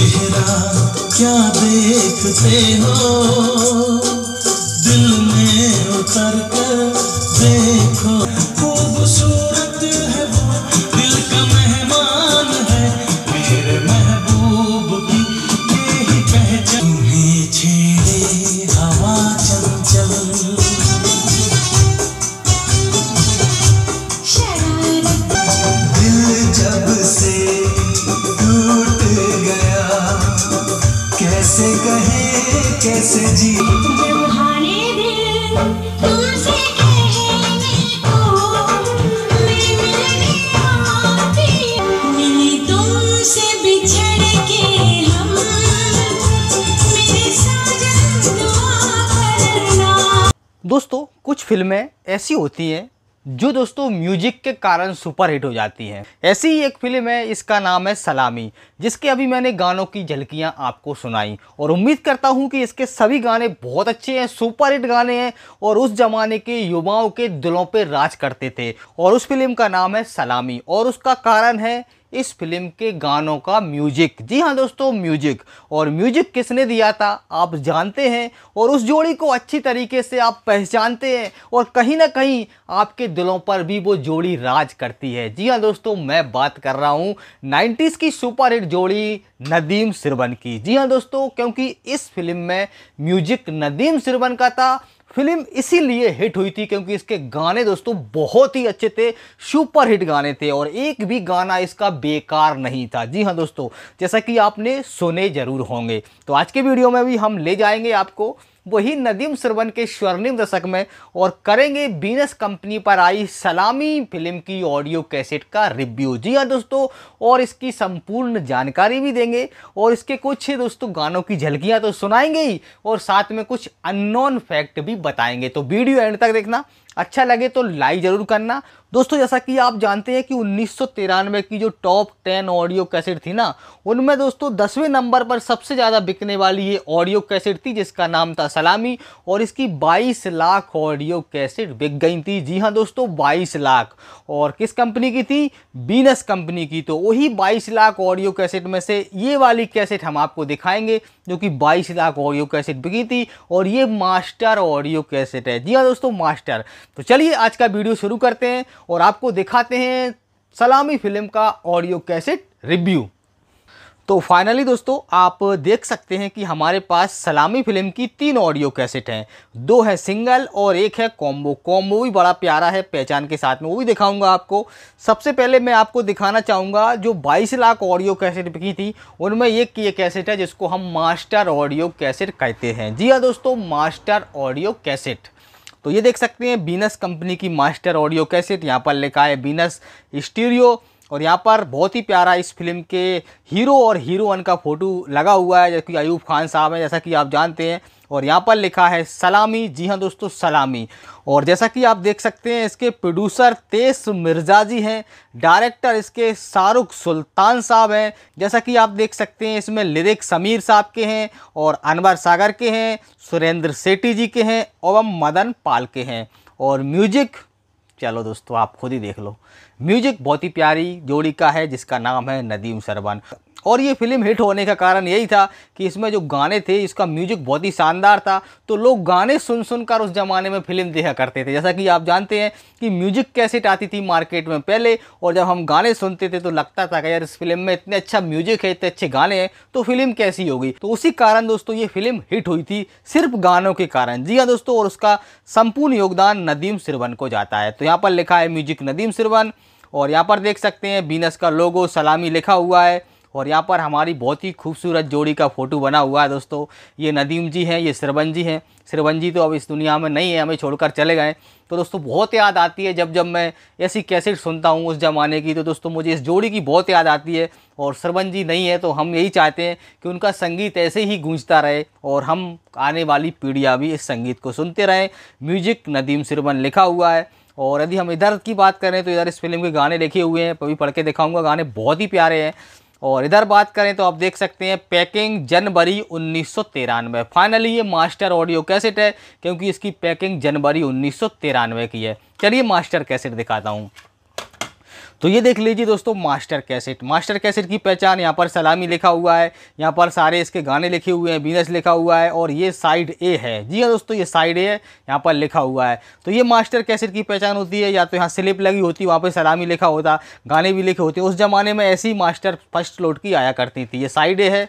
चेहरा क्या देखते हो दिल में उतर कर देखो दोस्तों कुछ फिल्में ऐसी होती हैं जो दोस्तों म्यूजिक के कारण सुपरहिट हो जाती हैं ऐसी ही एक फिल्म है इसका नाम है सलामी जिसके अभी मैंने गानों की झलकियां आपको सुनाई और उम्मीद करता हूं कि इसके सभी गाने बहुत अच्छे हैं सुपरहिट गाने हैं और उस जमाने के युवाओं के दिलों पर राज करते थे और उस फिल्म का नाम है सलामी और उसका कारण है इस फिल्म के गानों का म्यूजिक जी हाँ दोस्तों म्यूजिक और म्यूजिक किसने दिया था आप जानते हैं और उस जोड़ी को अच्छी तरीके से आप पहचानते हैं और कहीं ना कहीं आपके दिलों पर भी वो जोड़ी राज करती है जी हाँ दोस्तों मैं बात कर रहा हूँ नाइन्टीज़ की सुपरहिट जोड़ी नदीम सिरवन की जी हाँ दोस्तों क्योंकि इस फिल्म में म्यूजिक नदीम सिरवन का था फिल्म इसीलिए हिट हुई थी क्योंकि इसके गाने दोस्तों बहुत ही अच्छे थे सुपर हिट गाने थे और एक भी गाना इसका बेकार नहीं था जी हाँ दोस्तों जैसा कि आपने सुने ज़रूर होंगे तो आज के वीडियो में भी हम ले जाएंगे आपको वही नदीम सरवन के स्वर्णिम दशक में और करेंगे बीनस कंपनी पर आई सलामी फिल्म की ऑडियो कैसेट का रिव्यू जी हाँ दोस्तों और इसकी संपूर्ण जानकारी भी देंगे और इसके कुछ दोस्तों गानों की झलकियाँ तो सुनाएंगे ही और साथ में कुछ अननोन फैक्ट भी बताएंगे तो वीडियो एंड तक देखना अच्छा लगे तो लाइक ज़रूर करना दोस्तों जैसा कि आप जानते हैं कि उन्नीस की जो टॉप टेन ऑडियो कैसेट थी ना उनमें दोस्तों दसवें नंबर पर सबसे ज़्यादा बिकने वाली ये ऑडियो कैसेट थी जिसका नाम था सलामी और इसकी 22 लाख ऑडियो कैसेट बिक गई थी जी हाँ दोस्तों 22 लाख और किस कंपनी की थी बीनस कंपनी की तो वही बाईस लाख ऑडियो कैसेट में से ये वाली कैसेट हम आपको दिखाएंगे जो कि बाईस लाख ऑडियो कैसेट बिकी थी और ये मास्टर ऑडियो कैसेट है जी हाँ दोस्तों मास्टर तो चलिए आज का वीडियो शुरू करते हैं और आपको दिखाते हैं सलामी फिल्म का ऑडियो कैसेट रिव्यू तो फाइनली दोस्तों आप देख सकते हैं कि हमारे पास सलामी फिल्म की तीन ऑडियो कैसेट हैं दो है सिंगल और एक है कॉम्बो कॉम्बो भी बड़ा प्यारा है पहचान के साथ में वो भी दिखाऊंगा आपको सबसे पहले मैं आपको दिखाना चाहूँगा जो 22 लाख ऑडियो कैसेट बिकी थी उनमें एक ये कैसेट है जिसको हम मास्टर ऑडियो कैसेट कहते हैं जी हाँ दोस्तों मास्टर ऑडियो कैसेट तो ये देख सकते हैं बीनस कंपनी की मास्टर ऑडियो कैसेट यहाँ पर लिखा है बीनस स्टीरियो और यहाँ पर बहुत ही प्यारा इस फिल्म के हीरो और हीरोइन का फ़ोटो लगा हुआ है जैसे कि अयूब खान साहब हैं जैसा कि आप जानते हैं और यहाँ पर लिखा है सलामी जी हाँ दोस्तों सलामी और जैसा कि आप देख सकते हैं इसके प्रोड्यूसर तेस मिर्जा जी हैं डायरेक्टर इसके शाहरुख सुल्तान साहब हैं जैसा कि आप देख सकते हैं इसमें लिरिक समीर साहब के हैं और अनवर सागर के हैं सुरेंद्र सेठी जी के हैं एवं मदन पाल के हैं और म्यूजिक चलो दोस्तों आप खुद ही देख लो म्यूजिक बहुत ही प्यारी जोड़ी का है जिसका नाम है नदीम सरवन और ये फिल्म हिट होने का कारण यही था कि इसमें जो गाने थे इसका म्यूजिक बहुत ही शानदार था तो लोग गाने सुन सुनकर उस ज़माने में फिल्म देखा करते थे जैसा कि आप जानते हैं कि म्यूजिक कैसेट आती थी मार्केट में पहले और जब हम गाने सुनते थे तो लगता था कि यार इस फिल्म में इतने अच्छा म्यूजिक है इतने अच्छे गाने हैं तो फिल्म कैसी होगी तो उसी कारण दोस्तों ये फिल्म हिट हुई थी सिर्फ गानों के कारण जी हाँ दोस्तों और उसका संपूर्ण योगदान नदीम सिरवन को जाता है तो यहाँ पर लिखा है म्यूजिक नदीम सिरवन और यहाँ पर देख सकते हैं बीनस का लोगो सलामी लिखा हुआ है और यहाँ पर हमारी बहुत ही खूबसूरत जोड़ी का फ़ोटो बना हुआ है दोस्तों ये नदीम जी हैं ये सरवन जी हैं सरवन जी तो अब इस दुनिया में नहीं है हमें छोड़कर चले गए तो दोस्तों बहुत याद आती है जब जब मैं ऐसी कैसेट सुनता हूँ उस ज़माने की तो दोस्तों मुझे इस जोड़ी की बहुत याद आती है और सरवन जी नहीं है तो हम यही चाहते हैं कि उनका संगीत ऐसे ही गूंजता रहे और हम आने वाली पीढ़ियाँ भी इस संगीत को सुनते रहें म्यूजिक नदीम सरवन लिखा हुआ है और यदि हम इधर की बात करें तो इधर इस फिल्म के गाने लिखे हुए हैं अभी पढ़ के दिखाऊँगा गाने बहुत ही प्यारे हैं और इधर बात करें तो आप देख सकते हैं पैकिंग जनवरी उन्नीस में फाइनली ये मास्टर ऑडियो कैसेट है क्योंकि इसकी पैकिंग जनवरी उन्नीस की है चलिए मास्टर कैसेट दिखाता हूँ तो ये देख लीजिए दोस्तों मास्टर कैसेट मास्टर कैसेट की पहचान यहाँ पर सलामी लिखा हुआ है यहाँ पर सारे इसके गाने लिखे हुए हैं बीनस लिखा हुआ है और ये साइड ए है जी हाँ दोस्तों ये साइड ए है यहाँ पर लिखा हुआ है तो ये मास्टर कैसेट की पहचान होती है या तो यहाँ स्लिप लगी होती वहाँ पर सलामी लिखा होता गाने भी लिखे होते उस ज़माने में ऐसी मास्टर फर्स्ट लोड की आया करती थी ये साइड ए है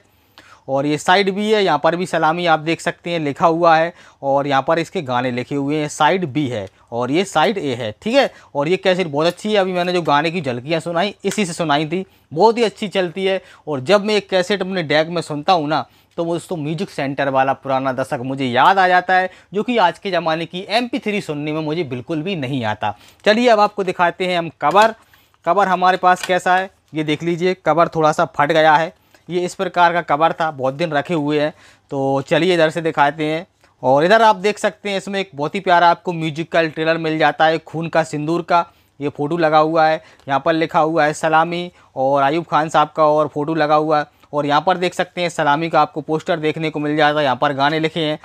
और ये साइड भी है यहाँ पर भी सलामी आप देख सकते हैं लिखा हुआ है और यहाँ पर इसके गाने लिखे हुए हैं साइड बी है और ये साइड ए है ठीक है और ये कैसेट बहुत अच्छी है अभी मैंने जो गाने की झलकियाँ सुनाई इसी से सुनाई थी बहुत ही अच्छी चलती है और जब मैं एक कैसेट अपने डैग में सुनता हूँ ना तो वो दोस्तों म्यूजिक सेंटर वाला पुराना दशक मुझे याद आ जाता है जो कि आज के ज़माने की एम थ्री सुनने में मुझे बिल्कुल भी नहीं आता चलिए अब आपको दिखाते हैं हम कवर कवर हमारे पास कैसा है ये देख लीजिए कवर थोड़ा सा फट गया है ये इस प्रकार का कवर था बहुत दिन रखे हुए हैं तो चलिए इधर से दिखाते हैं और इधर आप देख सकते हैं इसमें एक बहुत ही प्यारा आपको म्यूजिकल ट्रेलर मिल जाता है खून का सिंदूर का ये फ़ोटो लगा हुआ है यहाँ पर लिखा हुआ है सलामी और आयुब खान साहब का और फ़ोटो लगा हुआ है और यहाँ पर देख सकते हैं सलामी का आपको पोस्टर देखने को मिल जाता है यहाँ पर गाने लिखे हैं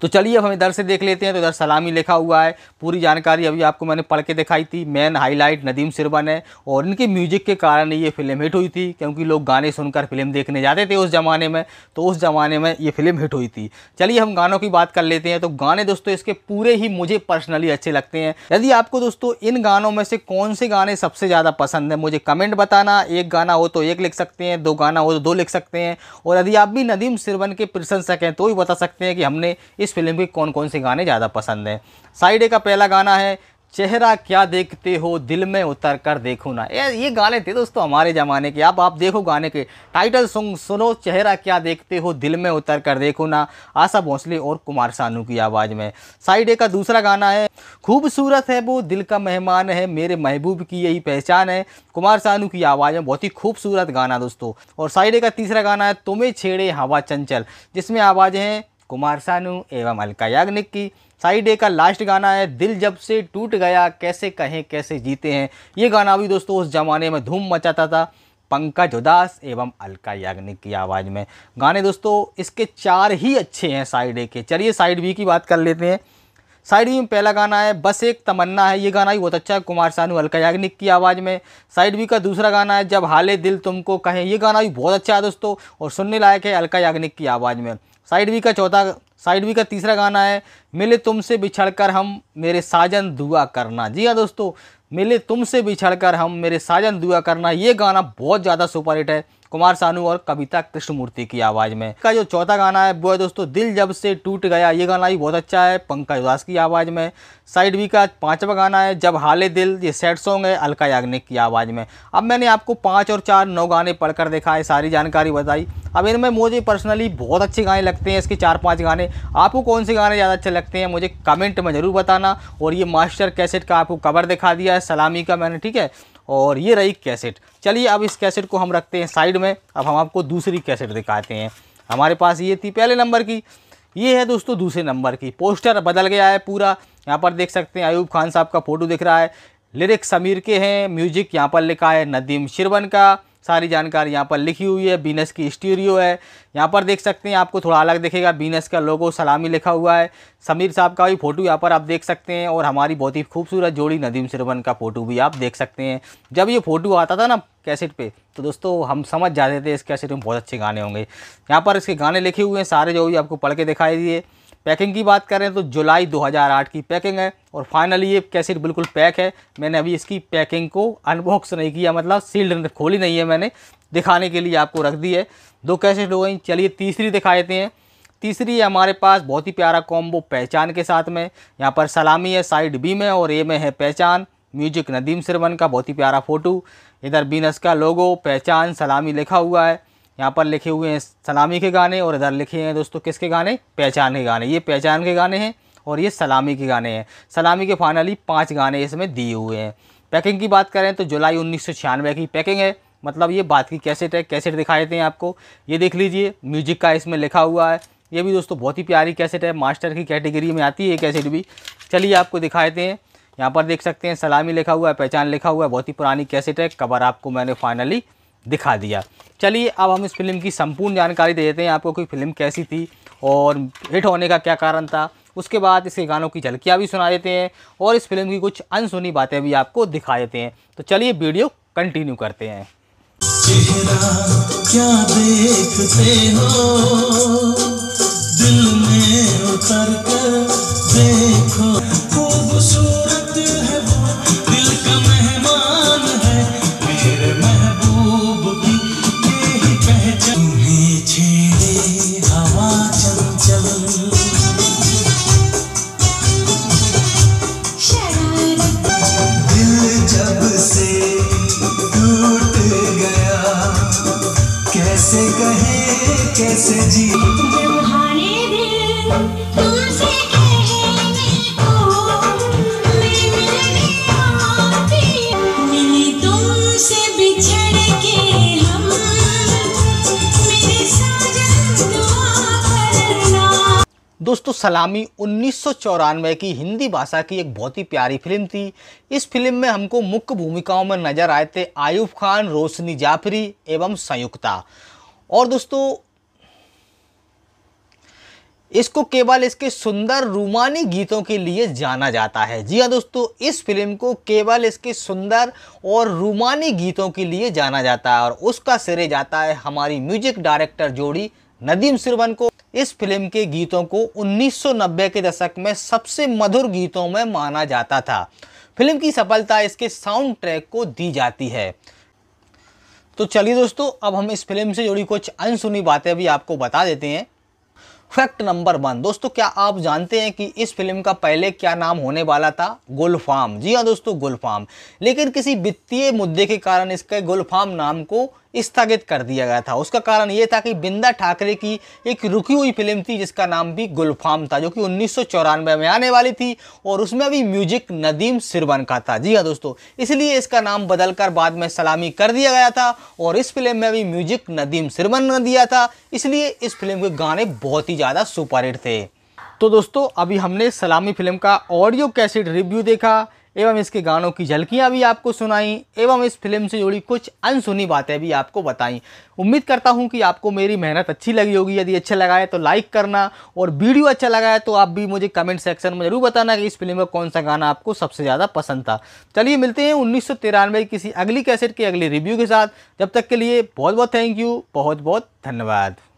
तो चलिए अब हम इधर से देख लेते हैं तो इधर सलामी लिखा हुआ है पूरी जानकारी अभी आपको मैंने पढ़ के दिखाई थी मेन हाईलाइट नदीम सिरबन है और इनके म्यूजिक के कारण ये फिल्म हिट हुई थी क्योंकि लोग गाने सुनकर फिल्म देखने जाते थे उस ज़माने में तो उस ज़माने में ये फिल्म हिट हुई थी चलिए हम गानों की बात कर लेते हैं तो गाने दोस्तों इसके पूरे ही मुझे पर्सनली अच्छे लगते हैं यदि आपको दोस्तों इन गानों में से कौन से गाने सबसे ज़्यादा पसंद है मुझे कमेंट बताना एक गाना हो तो एक लिख सकते हैं दो गाना हो तो दो लिख सकते हैं और यदि आप भी नदीम सिरवन के प्रशंसक हैं तो भी बता सकते हैं कि हमने इस फिल्म के कौन कौन से गाने ज़्यादा पसंद हैं साइडे का पहला गाना है चेहरा क्या देखते हो दिल में उतर कर देखो ना ये ये गाने थे दोस्तों हमारे ज़माने के आप आप देखो गाने के टाइटल सॉन्ग सुनो चेहरा क्या देखते हो दिल में उतर कर देखो ना आशा भोसले और कुमार सानू की आवाज़ में साइड ए का दूसरा गाना है खूबसूरत है वो दिल का मेहमान है मेरे महबूब की यही पहचान है कुमार सानू की आवाज़ में बहुत ही खूबसूरत गाना दोस्तों और साइड ए का तीसरा गाना है तुम्हें छेड़े हवा चंचल जिसमें आवाज़ें हैं कुमार सानू एवं अलका याग्निक की साइड ए का लास्ट गाना है दिल जब से टूट गया कैसे कहें कैसे जीते हैं ये गाना भी दोस्तों उस ज़माने में धूम मचाता था पंकज उदास एवं अलका याग्निक की आवाज़ में गाने दोस्तों इसके चार ही अच्छे हैं साइड ए के चलिए साइड बी की बात कर लेते हैं साइड बी में पहला गाना है बस एक तमन्ना है ये गाना भी बहुत अच्छा है कुमार सानू अलका याग्निक की आवाज़ में साइड बी का दूसरा गाना है जब हाले दिल तुमको कहें ये गाना भी बहुत अच्छा है दोस्तों और सुनने लायक है अलका याग्निक की आवाज़ में साइड बी का चौथा साइड बी का तीसरा गाना है मिले तुमसे बिछड़कर हम मेरे साजन दुआ करना जी हाँ दोस्तों मिले तुमसे बिछड़कर हम मेरे साजन दुआ करना ये गाना बहुत ज़्यादा सुपरहिट है कुमार सानू और कविता कृष्णमूर्ति की आवाज़ में का जो चौथा गाना है वो है दोस्तों दिल जब से टूट गया ये गाना भी बहुत अच्छा है पंकज उदास की आवाज़ में साइड बी का पाँचवा गाना है जब हाले दिल ये सैड सॉन्ग है अलका याग्निक की आवाज़ में अब मैंने आपको पाँच और चार नौ गाने पढ़कर देखा है सारी जानकारी बताई अब इनमें मुझे पर्सनली बहुत अच्छे गाने लगते हैं इसके चार पांच गाने आपको कौन से गाने ज़्यादा अच्छे लगते हैं मुझे कमेंट में ज़रूर बताना और ये मास्टर कैसेट का आपको कवर दिखा दिया है सलामी का मैंने ठीक है और ये रही कैसेट चलिए अब इस कैसेट को हम रखते हैं साइड में अब हम आपको दूसरी कैसेट दिखाते हैं हमारे पास ये थी पहले नंबर की ये है दोस्तों दूसरे नंबर की पोस्टर बदल गया है पूरा यहाँ पर देख सकते हैं अयूब खान साहब का फ़ोटो दिख रहा है लिरिक्स समीर के हैं म्यूजिक यहाँ पर लिखा है नदीम शिरवन का सारी जानकारी यहाँ पर लिखी हुई है बीनस की स्टीरियो है यहाँ पर देख सकते हैं आपको थोड़ा अलग दिखेगा बीनस का लोगो सलामी लिखा हुआ है समीर साहब का भी फ़ोटो यहाँ पर आप देख सकते हैं और हमारी बहुत ही खूबसूरत जोड़ी नदीम सिरवन का फ़ोटो भी आप देख सकते हैं जब ये फ़ोटो आता था ना कैसेट पे तो दोस्तों हम समझ जाते थे इस कैसेट में बहुत अच्छे गाने होंगे यहाँ पर इसके गाने लिखे हुए हैं सारे जो भी आपको पढ़ के दिखाई दिए पैकिंग की बात करें तो जुलाई 2008 की पैकिंग है और फाइनली ये कैसेट बिल्कुल पैक है मैंने अभी इसकी पैकिंग को अनबॉक्स नहीं किया मतलब सील्ड खोली नहीं है मैंने दिखाने के लिए आपको रख दी है दो कैसेट हो गई चलिए तीसरी दिखा देते हैं तीसरी है हमारे पास बहुत ही प्यारा कॉम्बो पहचान के साथ में यहाँ पर सलामी है साइड बी में और ए में है पहचान म्यूजिक नदीम सिरवन का बहुत ही प्यारा फ़ोटो इधर बीनस का लोगो पहचान सलामी लिखा हुआ है यहाँ पर लिखे हुए हैं सलामी के गाने और इधर लिखे हैं दोस्तों किसके गाने पहचान के गाने ये पहचान के गाने हैं और ये सलामी के गाने हैं सलामी के फाइनली पाँच गाने इसमें दिए हुए हैं पैकिंग की बात करें तो जुलाई उन्नीस की पैकिंग है मतलब ये बात की कैसेट है कैसेट दिखाए थे आपको ये देख लीजिए म्यूजिक का इसमें लिखा हुआ है ये भी दोस्तों बहुत ही प्यारी कैसेट है मास्टर की कैटेगरी में आती है ये कैसेट भी चलिए आपको दिखाते हैं यहाँ पर देख सकते हैं सलामी लिखा हुआ है पहचान लिखा हुआ है बहुत ही पुरानी कैसेट है कवर आपको मैंने फाइनली दिखा दिया चलिए अब हम इस फिल्म की संपूर्ण जानकारी दे देते हैं आपको कि फिल्म कैसी थी और हिट होने का क्या कारण था उसके बाद इसके गानों की झलकियाँ भी सुना देते हैं और इस फिल्म की कुछ अनसुनी बातें भी आपको दिखा देते हैं तो चलिए वीडियो कंटिन्यू करते हैं क्या देखते हो दिल में उतर कर देखो दोस्तों सलामी उन्नीस की हिंदी भाषा की एक बहुत ही प्यारी फिल्म थी इस फिल्म में हमको मुख्य भूमिकाओं में नज़र आए थे आयुब खान रोशनी जाफरी एवं संयुक्ता और दोस्तों इसको केवल इसके सुंदर रूमानी गीतों के लिए जाना जाता है जी हाँ दोस्तों इस फिल्म को केवल इसके सुंदर और रूमानी गीतों के लिए जाना जाता है और उसका सिरे जाता है हमारी म्यूजिक डायरेक्टर जोड़ी नदीम सिरवन को इस फिल्म के गीतों को 1990 के दशक में सबसे मधुर गीतों में माना जाता था फिल्म की सफलता इसके साउंड ट्रैक को दी जाती है तो चलिए दोस्तों अब हम इस फिल्म से जुड़ी कुछ अनसुनी बातें भी आपको बता देते हैं फैक्ट नंबर वन दोस्तों क्या आप जानते हैं कि इस फिल्म का पहले क्या नाम होने वाला था गुलफाम जी हाँ दोस्तों गुलफाम लेकिन किसी वित्तीय मुद्दे के कारण इसके गुलफाम नाम को स्थगित कर दिया गया था उसका कारण ये था कि बिंदा ठाकरे की एक रुकी हुई फिल्म थी जिसका नाम भी गुलफाम था जो कि उन्नीस में आने वाली थी और उसमें भी म्यूजिक नदीम सिरवन का था जी हाँ दोस्तों इसलिए इसका नाम बदलकर बाद में सलामी कर दिया गया था और इस फिल्म में भी म्यूजिक नदीम सिरवन ने दिया था इसलिए इस फिल्म के गाने बहुत ही ज़्यादा सुपरहिट थे तो दोस्तों अभी हमने सलामी फिल्म का ऑडियो कैसेट रिव्यू देखा एवं इसके गानों की झलकियाँ भी आपको सुनाई एवं इस फिल्म से जुड़ी कुछ अनसुनी बातें भी आपको बताई उम्मीद करता हूँ कि आपको मेरी मेहनत अच्छी लगी होगी यदि अच्छा लगा है तो लाइक करना और वीडियो अच्छा लगा है तो आप भी मुझे कमेंट सेक्शन में ज़रूर बताना कि इस फिल्म का कौन सा गाना आपको सबसे ज़्यादा पसंद था चलिए मिलते हैं उन्नीस किसी अगली कैसेट के अगले रिव्यू के साथ जब तक के लिए बहुत बहुत थैंक यू बहुत बहुत धन्यवाद